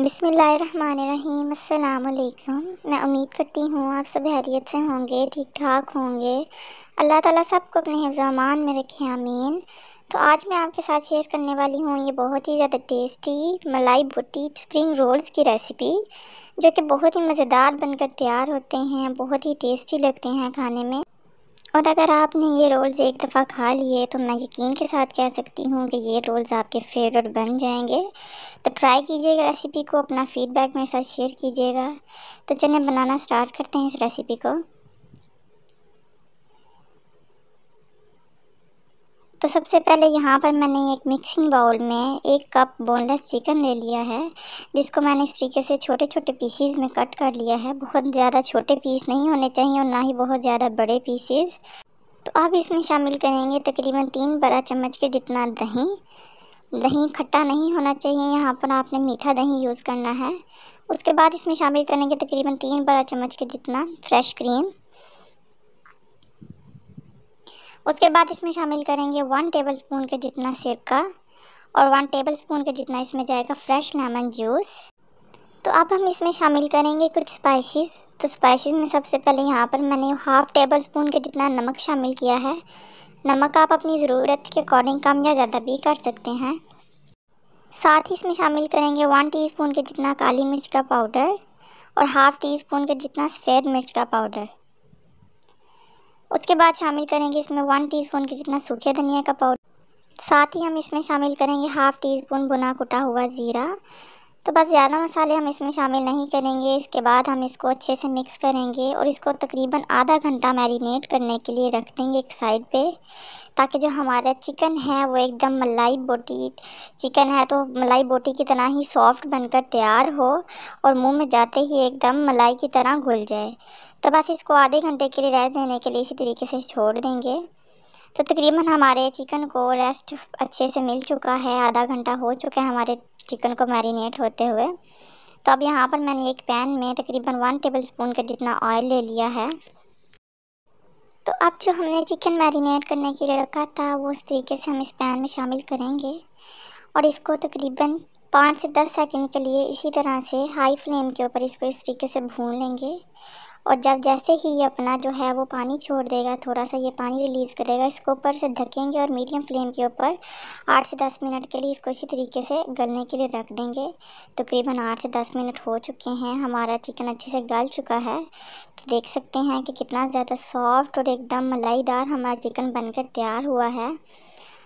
बिसमीम अल्लाम मैं उम्मीद करती हूँ आप सब हैरियत से होंगे ठीक ठाक होंगे अल्लाह ताला सबको अपने हिफामान में रखे आमीन तो आज मैं आपके साथ शेयर करने वाली हूँ ये बहुत ही ज़्यादा टेस्टी मलाई बुटी स्प्रिंग रोल्स की रेसिपी जो कि बहुत ही मज़ेदार बनकर तैयार होते हैं बहुत ही टेस्टी लगते हैं खाने में और अगर आपने ये रोल्स एक दफ़ा खा लिए तो मैं यकीन के साथ कह सकती हूँ कि ये रोल्स आपके फेवरेट बन जाएंगे तो ट्राई कीजिएगा रेसिपी को अपना फीडबैक मेरे साथ शेयर कीजिएगा तो चलिए बनाना स्टार्ट करते हैं इस रेसिपी को तो सबसे पहले यहाँ पर मैंने एक मिक्सिंग बाउल में एक कप बोनलेस चिकन ले लिया है जिसको मैंने इस तरीके से छोटे छोटे पीसीज में कट कर लिया है बहुत ज़्यादा छोटे पीस नहीं होने चाहिए और ना ही बहुत ज़्यादा बड़े पीसेस तो अब इसमें शामिल करेंगे तकरीबन तीन बड़ा चम्मच के जितना दही दही खट्टा नहीं होना चाहिए यहाँ पर आपने मीठा दही यूज़ करना है उसके बाद इसमें शामिल करेंगे तकरीबन तीन बड़ा चम्मच के जितना फ्रेश क्रीम उसके बाद इसमें शामिल करेंगे वन टेबल स्पून के जितना सिरका और वन टेबल स्पून का जितना इसमें जाएगा फ्रेश लेमन जूस तो अब हम इसमें शामिल करेंगे कुछ स्पाइसेस तो स्पाइसेस में सबसे पहले यहाँ पर मैंने हाफ़ टेबल स्पून के जितना नमक शामिल किया है नमक आप अपनी ज़रूरत के अकॉर्डिंग कम या ज़्यादा भी कर सकते हैं साथ ही इसमें शामिल करेंगे वन टीस्पून के जितना काली मिर्च का पाउडर और हाफ़ टी स्पून के जितना सफ़ेद मिर्च का पाउडर उसके बाद शामिल करेंगे इसमें वन टीस्पून के जितना सूखे धनिया का पाउडर साथ ही हम इसमें शामिल करेंगे हाफ़ टी स्पून बुना कुटा हुआ ज़ीरा तो बस ज़्यादा मसाले हम इसमें शामिल नहीं करेंगे इसके बाद हम इसको अच्छे से मिक्स करेंगे और इसको तकरीबन आधा घंटा मैरिनेट करने के लिए रख देंगे एक साइड पे ताकि जो हमारा चिकन है वो एकदम मलाई बोटी चिकन है तो मलाई बोटी की तरह ही सॉफ्ट बनकर तैयार हो और मुंह में जाते ही एकदम मलाई की तरह घुल जाए तो बस इसको आधे घंटे के लिए रेस्ट देने के लिए इसी तरीके से छोड़ देंगे तो तकरीबन हमारे चिकन को रेस्ट अच्छे से मिल चुका है आधा घंटा हो चुका है हमारे चिकन को मैरिनेट होते हुए तो अब यहाँ पर मैंने एक पैन में तकरीबन वन टेबल स्पून का जितना ऑयल ले लिया है तो अब जो हमने चिकन मैरिनेट करने के लिए रखा था वो उस तरीके से हम इस पैन में शामिल करेंगे और इसको तकरीबन पाँच से दस सेकंड के लिए इसी तरह से हाई फ्लेम के ऊपर इसको इस तरीके से भून लेंगे और जब जैसे ही ये अपना जो है वो पानी छोड़ देगा थोड़ा सा ये पानी रिलीज़ करेगा इसको ऊपर से ढकेंगे और मीडियम फ्लेम के ऊपर आठ से दस मिनट के लिए इसको इसी तरीके से गलने के लिए रख देंगे तकरीबन आठ से दस मिनट हो चुके हैं हमारा चिकन अच्छे से गल चुका है तो देख सकते हैं कि कितना ज़्यादा सॉफ्ट और एकदम मलाईदार हमारा चिकन बनकर तैयार हुआ है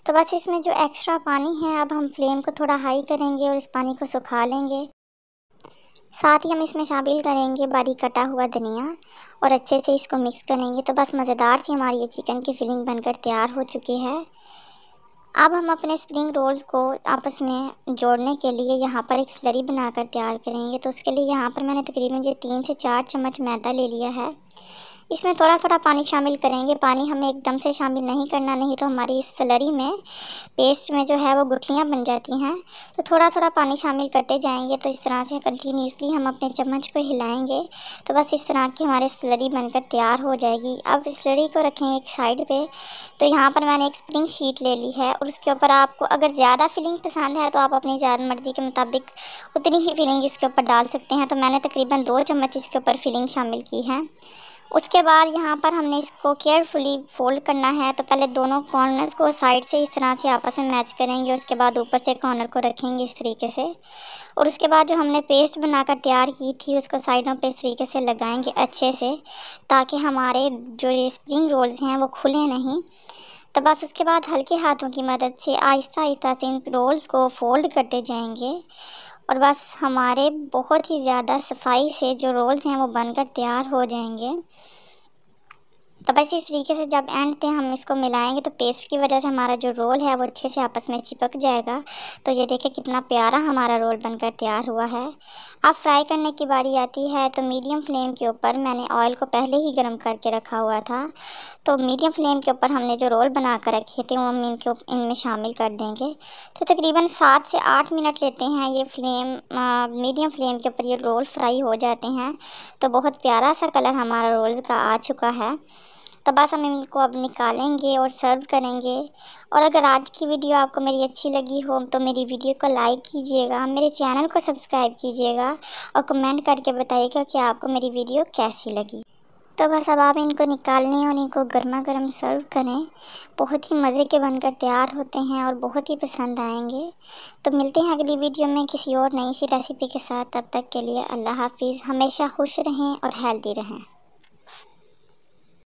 तो बस इसमें जो एक्स्ट्रा पानी है अब हम फ्लेम को थोड़ा हाई करेंगे और इस पानी को सुखा लेंगे साथ ही हम इसमें शामिल करेंगे बारीक कटा हुआ धनिया और अच्छे से इसको मिक्स करेंगे तो बस मज़ेदार सी हमारी ये चिकन की फिलिंग बनकर तैयार हो चुकी है अब हम अपने स्प्रिंग रोल्स को आपस में जोड़ने के लिए यहाँ पर एक स्लरी बनाकर तैयार करेंगे तो उसके लिए यहाँ पर मैंने तकरीबन ये तीन से चार चम्मच मैदा ले लिया है इसमें थोड़ा थोड़ा पानी शामिल करेंगे पानी हमें एकदम से शामिल नहीं करना नहीं तो हमारी इस सलरी में पेस्ट में जो है वो गुठलियाँ बन जाती हैं तो थोड़ा थोड़ा पानी शामिल करते जाएंगे तो इस तरह से कंटिन्यूसली हम अपने चम्मच को हिलाएंगे तो बस इस तरह की हमारी सलरी बनकर तैयार हो जाएगी अब सलरी को रखें एक साइड पर तो यहाँ पर मैंने एक स्प्रिंग शीट ले ली है और उसके ऊपर आपको अगर ज़्यादा फिलिंग पसंद है तो आप अपनी ज़्यादा मर्ज़ी के मुताबिक उतनी ही फिलिंग इसके ऊपर डाल सकते हैं तो मैंने तकरीबन दो चम्मच इसके ऊपर फिलिंग शामिल की है उसके बाद यहाँ पर हमने इसको केयरफुली फोल्ड करना है तो पहले दोनों कॉर्नर्स को साइड से इस तरह से आपस में मैच करेंगे उसके बाद ऊपर से कॉर्नर को रखेंगे इस तरीके से और उसके बाद जो हमने पेस्ट बनाकर तैयार की थी उसको साइडों पे इस तरीके से लगाएंगे अच्छे से ताकि हमारे जो ये स्प्रिंग रोल्स हैं वो खुले नहीं तो बस उसके बाद हल्के हाथों की मदद से आहिस्ता आहिस्ता से इन रोल्स को फोल्ड करते जाएंगे और बस हमारे बहुत ही ज़्यादा सफाई से जो रोल्स हैं वो बनकर तैयार हो जाएंगे तो बस इस तरीके से जब एंड थे हम इसको मिलाएंगे तो पेस्ट की वजह से हमारा जो रोल है वो अच्छे से आपस में चिपक जाएगा तो ये देखिए कितना प्यारा हमारा रोल बनकर तैयार हुआ है अब फ्राई करने की बारी आती है तो मीडियम फ्लेम के ऊपर मैंने ऑयल को पहले ही गर्म करके रखा हुआ था तो मीडियम फ्लेम के ऊपर हमने जो रोल बना कर रखे थे वो हम इनके इनमें शामिल कर देंगे तो तकरीबन सात से आठ मिनट लेते हैं ये फ्लेम मीडियम फ्लेम के ऊपर ये रोल फ्राई हो जाते हैं तो बहुत प्यारा सा कलर हमारा रोल्स का आ चुका है तो बस हम इनको अब निकालेंगे और सर्व करेंगे और अगर आज की वीडियो आपको मेरी अच्छी लगी हो तो मेरी वीडियो को लाइक कीजिएगा मेरे चैनल को सब्सक्राइब कीजिएगा और कमेंट करके बताइएगा कि आपको मेरी वीडियो कैसी लगी तो बस अब आप इनको निकालने और इनको गर्मा गर्म सर्व करें बहुत ही मज़े के बनकर तैयार होते हैं और बहुत ही पसंद आएंगे तो मिलते हैं अगली वीडियो में किसी और नई सी रेसिपी के साथ तब तक के लिए अल्लाह हाफिज़ हमेशा खुश रहें और हेल्दी रहें